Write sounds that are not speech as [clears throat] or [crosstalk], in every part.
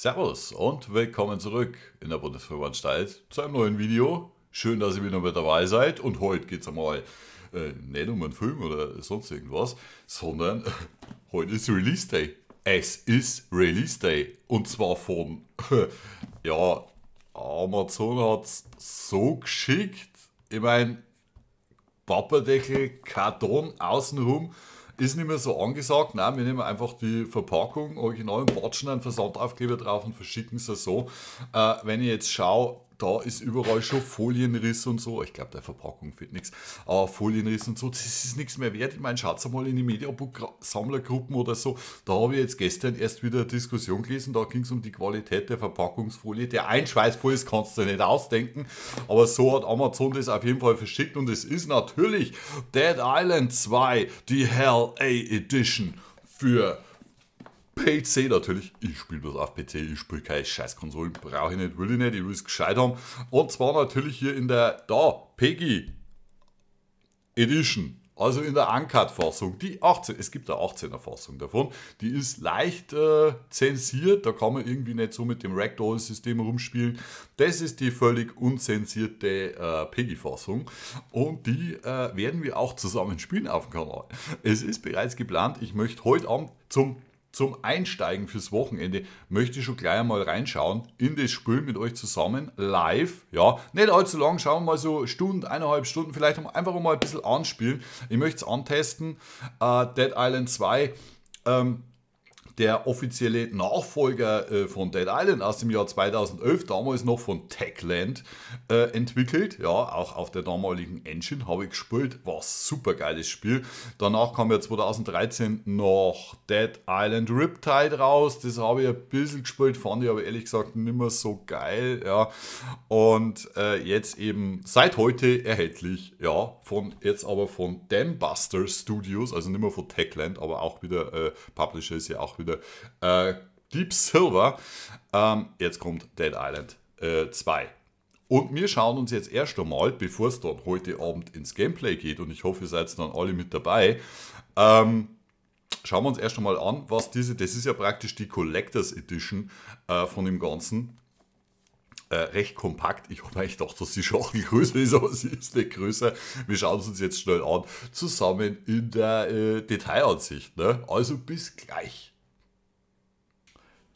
Servus und willkommen zurück in der Bundesverbandstalt zu einem neuen Video. Schön, dass ihr wieder mit dabei seid und heute geht es einmal äh, nicht um einen Film oder sonst irgendwas, sondern äh, heute ist Release Day. Es ist Release Day und zwar von, äh, [laughs] ja, Amazon hat es so geschickt. Ich meine, Papperdeckel, Karton außenrum ist nicht mehr so angesagt. Nein, wir nehmen einfach die Verpackung original und batschen einen Versandaufkleber drauf und verschicken sie so. Äh, wenn ich jetzt schaue, da ist überall schon Folienriss und so. Ich glaube, der Verpackung fehlt nichts. Aber Folienriss und so, das ist nichts mehr wert. Ich meine, schaut mal in die Mediabook-Sammlergruppen oder so. Da habe ich jetzt gestern erst wieder eine Diskussion gelesen. Da ging es um die Qualität der Verpackungsfolie. Der einschweißvoll ist, kannst du nicht ausdenken. Aber so hat Amazon das auf jeden Fall verschickt. Und es ist natürlich Dead Island 2, die Hell A Edition für PC natürlich. Ich spiele bloß auf PC, ich spiele keine Scheißkonsolen, brauche ich nicht, will ich nicht, ich will es gescheit haben. Und zwar natürlich hier in der, da, Peggy Edition. Also in der Uncut-Fassung, die 18, es gibt eine 18er-Fassung davon, die ist leicht äh, zensiert, da kann man irgendwie nicht so mit dem Ragdoll-System rumspielen. Das ist die völlig unzensierte äh, Peggy-Fassung und die äh, werden wir auch zusammen spielen auf dem Kanal. Es ist bereits geplant, ich möchte heute Abend zum zum Einsteigen fürs Wochenende möchte ich schon gleich einmal reinschauen in das Spiel mit euch zusammen, live. Ja, nicht allzu lang, schauen wir mal so Stunden, eineinhalb Stunden, vielleicht einfach mal ein bisschen anspielen. Ich möchte es antesten. Äh, Dead Island 2. Ähm, der offizielle Nachfolger äh, von Dead Island aus dem Jahr 2011, damals noch von Techland, äh, entwickelt. Ja, auch auf der damaligen Engine habe ich gespielt. War super geiles Spiel. Danach kam ja 2013 noch Dead Island Riptide raus. Das habe ich ein bisschen gespielt, fand ich aber ehrlich gesagt nicht mehr so geil. Ja. Und äh, jetzt eben seit heute erhältlich, ja, von jetzt aber von Dambuster Studios, also nicht mehr von Techland, aber auch wieder äh, Publisher ist ja auch wieder Ende. Äh, Deep Silver. Ähm, jetzt kommt Dead Island 2. Äh, und wir schauen uns jetzt erst einmal, bevor es dann heute Abend ins Gameplay geht, und ich hoffe, ihr seid dann alle mit dabei, ähm, schauen wir uns erst einmal an, was diese, das ist ja praktisch die Collectors Edition äh, von dem Ganzen. Äh, recht kompakt. Ich habe eigentlich gedacht, dass die Schachtel größer ist, aber [laughs] sie ist nicht größer. Wir schauen es uns jetzt schnell an, zusammen in der äh, Detailansicht. Ne? Also bis gleich.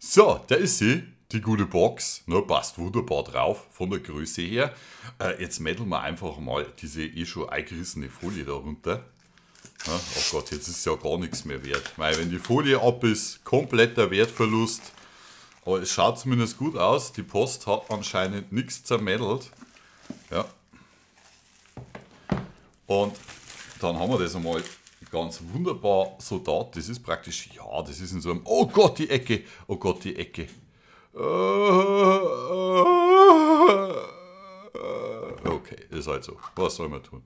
So, da ist sie, die gute Box. Ne, passt wunderbar drauf von der Größe her. Äh, jetzt mädeln wir einfach mal diese eh schon eingerissene Folie darunter. Ja, oh Gott, jetzt ist ja gar nichts mehr wert. Weil wenn die Folie ab ist, kompletter Wertverlust. Aber es schaut zumindest gut aus. Die Post hat anscheinend nichts zermädelt. Ja. Und dann haben wir das einmal ganz wunderbar so Soldat. Das ist praktisch, ja, das ist in so einem, oh Gott, die Ecke, oh Gott, die Ecke. Okay, ist halt so. Was soll man tun?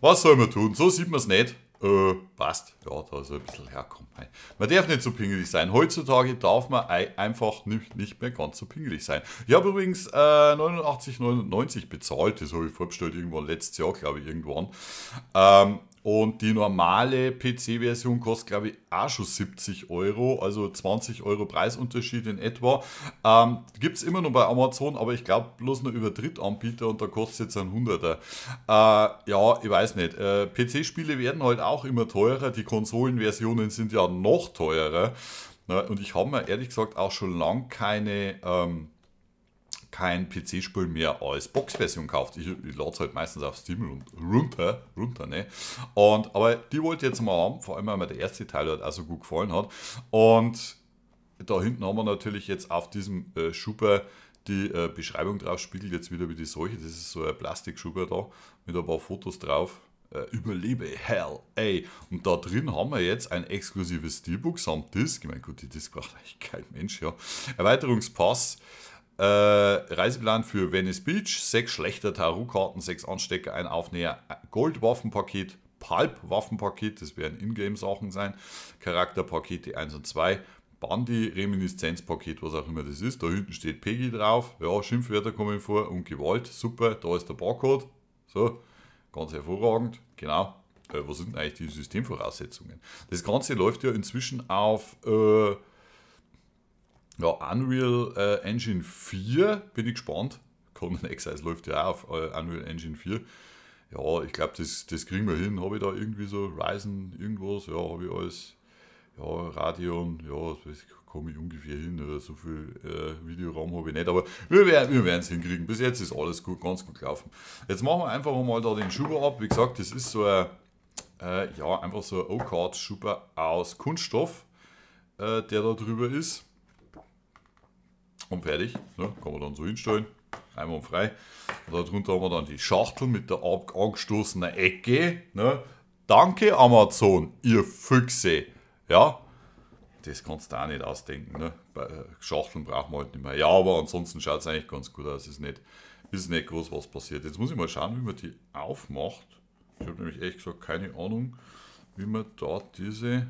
Was soll man tun? So sieht man es nicht. Äh, passt. Ja, da soll ein bisschen herkommen. Ne. Man darf nicht so pingelig sein. Heutzutage darf man einfach nicht, nicht mehr ganz so pingelig sein. Ich habe übrigens äh, 89,99 bezahlt. Das habe ich vorbestellt irgendwann letztes Jahr, glaube ich, irgendwann. Ähm, und die normale PC-Version kostet, glaube ich, auch schon 70 Euro, also 20 Euro Preisunterschied in etwa. Ähm, Gibt es immer noch bei Amazon, aber ich glaube bloß nur über Drittanbieter und da kostet es jetzt ein Hunderter. Äh, ja, ich weiß nicht. Äh, PC-Spiele werden halt auch immer teurer, die Konsolenversionen sind ja noch teurer. und ich habe mir ehrlich gesagt auch schon lange keine ähm, kein PC-Spiel mehr als Box-Version kauft. Ich, ich lade es halt meistens auf Steam runter, runter, ne? Und, aber die wollte ich jetzt mal haben, vor allem, weil mir der erste Teil halt auch so gut gefallen hat. Und da hinten haben wir natürlich jetzt auf diesem äh, Schubert die äh, Beschreibung drauf spiegelt jetzt wieder wie die solche. Das ist so ein Plastikschuber da mit ein paar Fotos drauf. Äh, überlebe Hell, ey. Und da drin haben wir jetzt ein exklusives D-Book samt Disc. Ich meine, gut, die Disc braucht eigentlich kein Mensch, ja. Erweiterungspass, äh, Reiseplan für Venice Beach, sechs schlechter Tarot-Karten, sechs Anstecker, ein Aufnäher, Goldwaffenpaket, Pulp-Waffenpaket, das werden Ingame-Sachen sein, Charakterpakete 1 und 2, Bandi, reminiszenzpaket was auch immer das ist. Da hinten steht Peggy drauf, ja, Schimpfwörter kommen vor und Gewalt, super, da ist der Barcode, so, ganz hervorragend, genau. Äh, was sind eigentlich die Systemvoraussetzungen? Das Ganze läuft ja inzwischen auf... Äh, ja, Unreal äh, Engine 4 bin ich gespannt. Conan Exiles läuft ja auch auf äh, Unreal Engine 4. Ja, ich glaube, das, das kriegen wir hin. Habe ich da irgendwie so Ryzen, irgendwas? Ja, habe ich alles. Ja, Radeon, ja, das komme ich ungefähr hin. Oder also, so viel äh, Videoraum habe ich nicht. Aber wir werden wir es hinkriegen. Bis jetzt ist alles gut, ganz gut gelaufen. Jetzt machen wir einfach mal da den Schuber ab. Wie gesagt, das ist so ein, äh, äh, ja, einfach so ein O-Card-Schuber aus Kunststoff, äh, der da drüber ist und fertig. Ne? Kann man dann so hinstellen, einmal frei. Und darunter haben wir dann die Schachtel mit der ab angestoßenen Ecke. Ne? Danke Amazon, ihr Füchse. Ja, das kannst du auch nicht ausdenken. Ne? Äh, Schachteln brauchen wir halt nicht mehr. Ja, aber ansonsten schaut es eigentlich ganz gut aus. Ist nicht, ist nicht groß, was passiert. Jetzt muss ich mal schauen, wie man die aufmacht. Ich habe nämlich echt gesagt keine Ahnung, wie man da diese...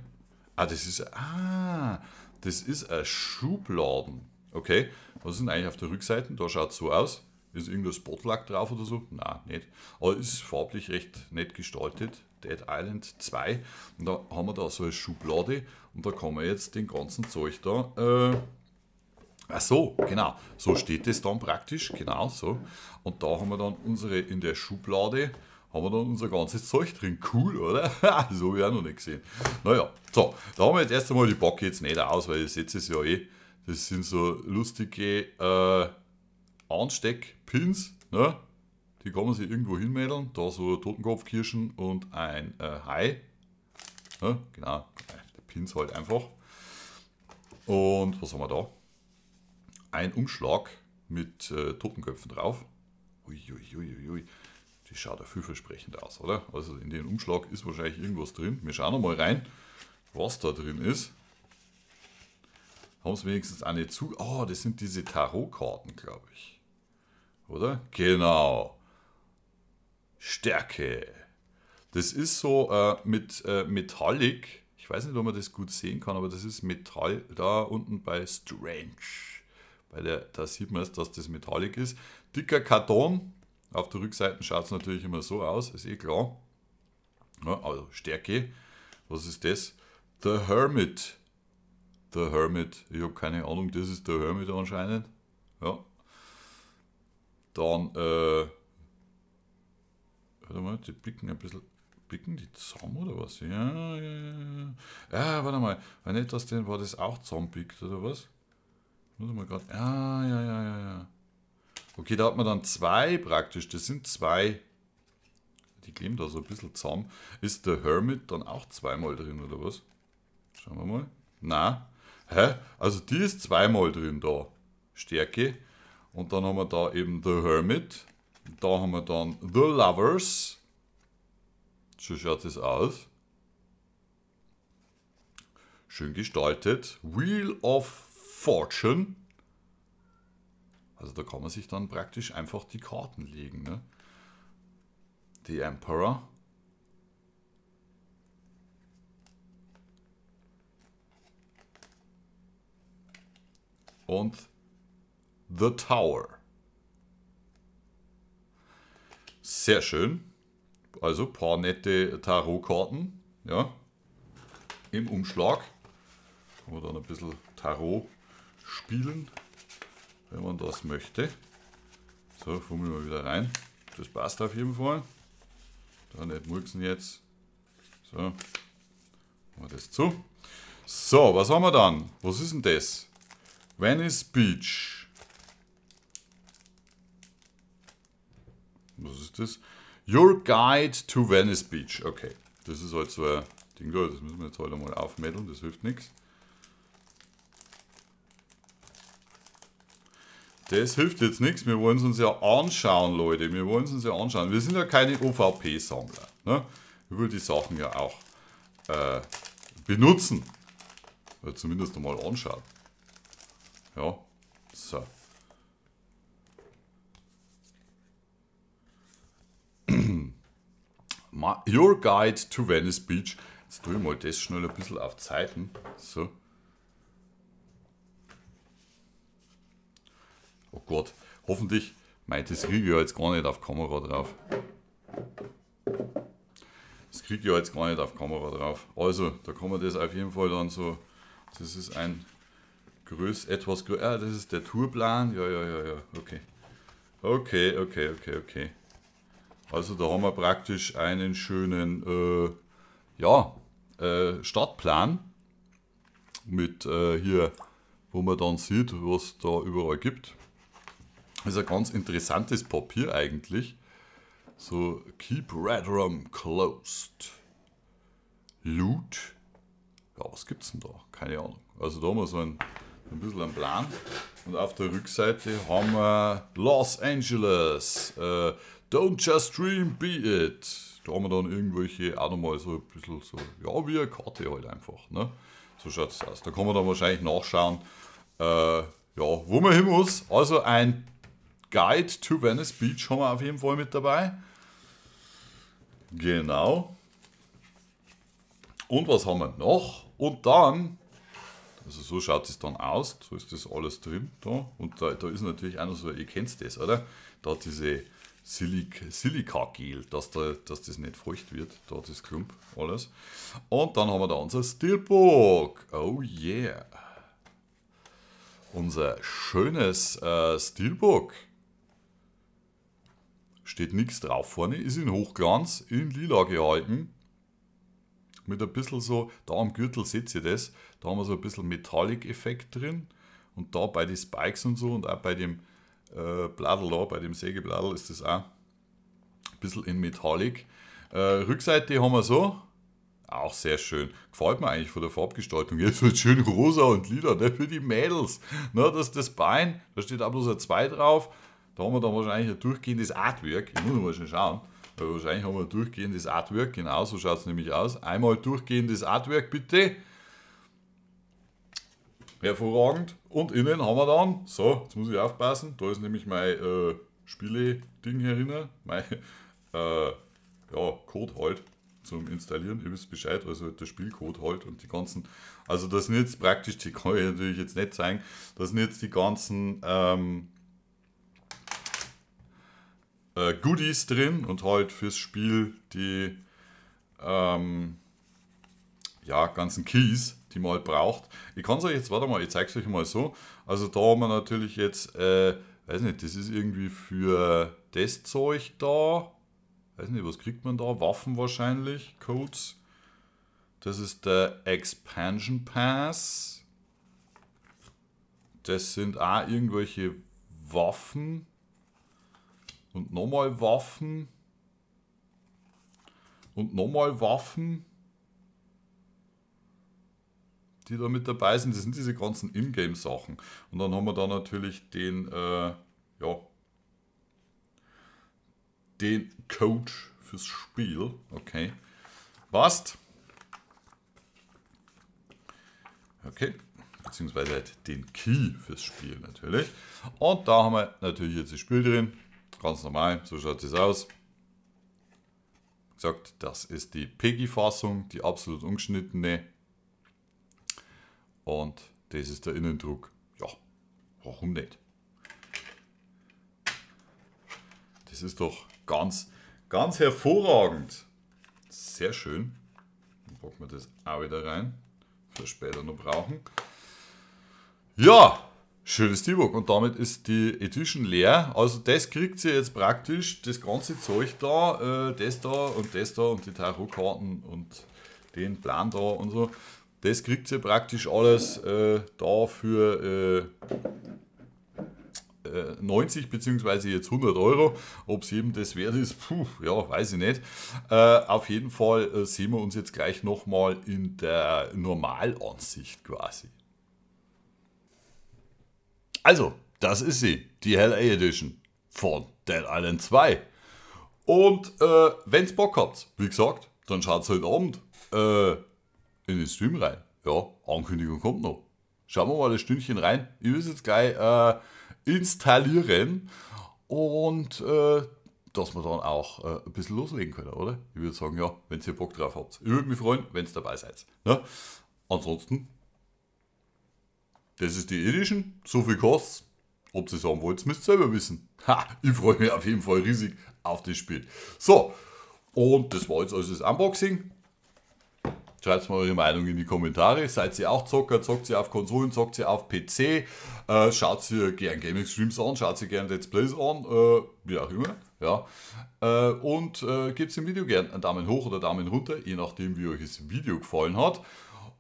Ah, das ist... Ah, das ist ein Schubladen. Okay, was ist denn eigentlich auf der Rückseite? Da schaut es so aus. Ist irgendein Spotlack drauf oder so? Nein, nicht. Aber ist farblich recht nett gestaltet. Dead Island 2. Und da haben wir da so eine Schublade und da kann man jetzt den ganzen Zeug da. Äh, ach so, genau. So steht es dann praktisch. Genau so. Und da haben wir dann unsere in der Schublade haben wir dann unser ganzes Zeug drin. Cool, oder? [laughs] so habe ich auch noch nicht gesehen. Naja, so, da haben wir jetzt erst einmal die Backe jetzt nicht aus, weil ihr seht es ja eh. Das sind so lustige äh, Ansteckpins, ne? Die kann man sich irgendwo hinmädeln. Da so Totenkopfkirschen und ein äh, Hai. Ne? Genau, der Pins halt einfach. Und was haben wir da? Ein Umschlag mit äh, Totenköpfen drauf. Uiuiuiui. Ui, ui, ui. Das schaut ja vielversprechend aus, oder? Also in dem Umschlag ist wahrscheinlich irgendwas drin. Wir schauen mal rein, was da drin ist. Haben sie wenigstens eine zu. Oh, das sind diese Tarotkarten, glaube ich. Oder? Genau. Stärke. Das ist so äh, mit äh, Metallic. Ich weiß nicht, ob man das gut sehen kann, aber das ist Metall da unten bei Strange. Bei der, da sieht man es, dass das Metallic ist. Dicker Karton. Auf der Rückseite schaut es natürlich immer so aus, ist eh klar. Ja, also Stärke. Was ist das? The Hermit der Hermit. Ich habe keine Ahnung, das ist der Hermit anscheinend. Ja. Dann, äh, warte mal, die blicken ein bisschen, blicken die zusammen oder was? Ja, ja, ja. Ja, ah, warte mal, wenn nicht das denn war, das auch zusammenblickt oder was? Warte mal gerade, ja, ah, ja, ja, ja, ja. Okay, da hat man dann zwei praktisch, das sind zwei die kleben da so ein bisschen zusammen. Ist der Hermit dann auch zweimal drin oder was? Schauen wir mal. Nein, Hä? Also die ist zweimal drin da. Stärke. Und dann haben wir da eben The Hermit. Da haben wir dann The Lovers. So schaut es aus. Schön gestaltet. Wheel of Fortune. Also da kann man sich dann praktisch einfach die Karten legen. Ne? The Emperor. und The Tower. Sehr schön. Also ein paar nette Tarotkarten. Ja. Im Umschlag. Kann man dann ein bisschen Tarot spielen, wenn man das möchte. So, fummeln wir wieder rein. Das passt auf jeden Fall. Da nicht murksen jetzt. So. Machen wir das zu. So, was haben wir dann? Was ist denn das? Venice Beach. Was ist das? Your Guide to Venice Beach. Okay, das ist halt so ein Ding Das müssen wir jetzt heute halt mal aufmädeln, das hilft nichts. Das hilft jetzt nichts. Wir wollen es uns ja anschauen, Leute. Wir wollen es uns ja anschauen. Wir sind ja keine OVP-Sammler. Ne? Ich will die Sachen ja auch äh, benutzen. Oder zumindest einmal anschauen. Ja. So. [clears throat] Your Guide to Venice Beach. Jetzt tue ich mal das schnell ein bisschen auf Zeiten. So. Oh Gott, hoffentlich. meint das kriege ich ja jetzt gar nicht auf Kamera drauf. Das kriege ich ja jetzt gar nicht auf Kamera drauf. Also, da kann man das auf jeden Fall dann so. Das ist ein Größ, etwas größer. Ah, das ist der Tourplan. Ja, ja, ja, ja. Okay. Okay, okay, okay, okay. Also da haben wir praktisch einen schönen, äh, ja, äh, Stadtplan. Mit äh, hier, wo man dann sieht, was da überall gibt. Das ist ein ganz interessantes Papier eigentlich. So, keep Redrum closed. Loot. Ja, was gibt's denn da? Keine Ahnung. Also da haben wir so ein ein bisschen einen Plan. Und auf der Rückseite haben wir Los Angeles, äh, Don't Just Dream, Be It. Da haben wir dann irgendwelche auch nochmal so ein bisschen so, ja, wie eine Karte halt einfach. Ne? So schaut es aus. Da kann man dann wahrscheinlich nachschauen, äh, ja, wo man hin muss. Also ein Guide to Venice Beach haben wir auf jeden Fall mit dabei. Genau. Und was haben wir noch? Und dann also so schaut es dann aus, so ist das alles drin da. Und da, da ist natürlich einer so, ihr kennt das, oder? Da diese Silik Silikagel, dass, da, dass das nicht feucht wird, da das Klump alles. Und dann haben wir da unser Steelbook. Oh yeah. Unser schönes äh, Steelbook. Steht nichts drauf vorne, ist in Hochglanz, in lila gehalten mit ein bisschen so, da am Gürtel seht ihr das, da haben wir so ein bisschen Metallic-Effekt drin und da bei den Spikes und so und auch bei dem äh, Bladel da, bei dem Sägebladel ist das auch ein bisschen in Metallic. Äh, Rückseite haben wir so, auch sehr schön. Gefällt mir eigentlich von der Farbgestaltung. Jetzt wird schön rosa und lila, ne? für die Mädels. Ne? Das ist das Bein, da steht auch bloß ein 2 drauf. Da haben wir dann wahrscheinlich ein durchgehendes Artwork. Ich muss mal schon schauen wahrscheinlich haben wir ein durchgehendes Artwork, genau so schaut es nämlich aus. Einmal durchgehendes Artwork bitte. Hervorragend. Und innen haben wir dann, so, jetzt muss ich aufpassen, da ist nämlich mein äh, Spiele-Ding herinner, mein [laughs] äh, ja, Code halt zum Installieren, ihr wisst Bescheid, also der Spielcode halt und die ganzen, also das sind jetzt praktisch, die [laughs] kann ich natürlich jetzt nicht zeigen, das sind jetzt die ganzen ähm, äh, Goodies drin und halt fürs Spiel die ähm, ja, ganzen Keys, die man halt braucht. Ich kann es euch jetzt, warte mal, ich zeige es euch mal so. Also da haben wir natürlich jetzt, äh, weiß nicht, das ist irgendwie für das Zeug da. Weiß nicht, was kriegt man da? Waffen wahrscheinlich, Codes. Das ist der Expansion Pass. Das sind auch irgendwelche Waffen. Und nochmal Waffen. Und nochmal Waffen. Die da mit dabei sind. Das sind diese ganzen Ingame-Sachen. Und dann haben wir da natürlich den, äh, ja, den Coach fürs Spiel. Okay. Passt. Okay. Beziehungsweise halt den Key fürs Spiel natürlich. Und da haben wir natürlich jetzt das Spiel drin ganz normal, so schaut es aus. Wie gesagt, das ist die Peggy-Fassung, die absolut ungeschnittene. Und das ist der Innendruck. Ja, warum nicht? Das ist doch ganz, ganz hervorragend. Sehr schön. Dann packen wir das auch wieder rein. was wir später noch brauchen. Ja, Schönes t Debug. Und damit ist die Edition leer. Also das kriegt sie jetzt praktisch, das ganze Zeug da, äh, das da und das da und die Tarotkarten und den Plan da und so. Das kriegt sie praktisch alles äh, da für äh, äh, 90 bzw. jetzt 100 Euro. Ob es eben das wert ist, puh, ja, weiß ich nicht. Äh, auf jeden Fall äh, sehen wir uns jetzt gleich nochmal in der Normalansicht quasi. Also, das ist sie, die LA Edition von Dead Island 2. Und äh, wenn's Bock habt, wie gesagt, dann schaut's heute Abend äh, in den Stream rein. Ja, Ankündigung kommt noch. Schauen wir mal das Stündchen rein. Ich will es jetzt gleich äh, installieren und äh, dass wir dann auch äh, ein bisschen loslegen können, oder? Ich würde sagen, ja, wenn ihr Bock drauf habt. Ich würde mich freuen, wenn ihr dabei seid. Ne? Ansonsten das ist die Edition. So viel kostet Ob sie haben wollt, müsst ihr selber wissen. Ha, ich freue mich auf jeden Fall riesig auf das Spiel. So, und das war jetzt also das Unboxing. Schreibt mal eure Meinung in die Kommentare. Seid ihr auch Zocker? Zockt ihr auf Konsolen? Zockt ihr auf PC? Äh, schaut ihr gerne Gaming-Streams an? Schaut ihr gerne Let's Plays an? Äh, wie auch immer. Ja. Äh, und äh, gebt dem Video gerne einen Daumen hoch oder Daumen runter, je nachdem, wie euch das Video gefallen hat.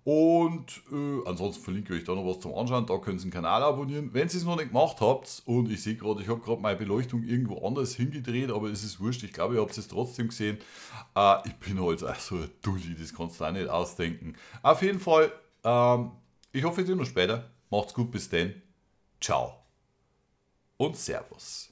Und äh, ansonsten verlinke ich euch da noch was zum Anschauen. Da könnt ihr den Kanal abonnieren. Wenn ihr es noch nicht gemacht habt, und ich sehe gerade, ich habe gerade meine Beleuchtung irgendwo anders hingedreht, aber es ist wurscht. Ich glaube, ihr habt es trotzdem gesehen. Äh, ich bin halt auch so ein Dulli, das kannst du auch nicht ausdenken. Auf jeden Fall, ähm, ich hoffe, wir sehen uns später. Macht's gut, bis dann. Ciao. Und Servus.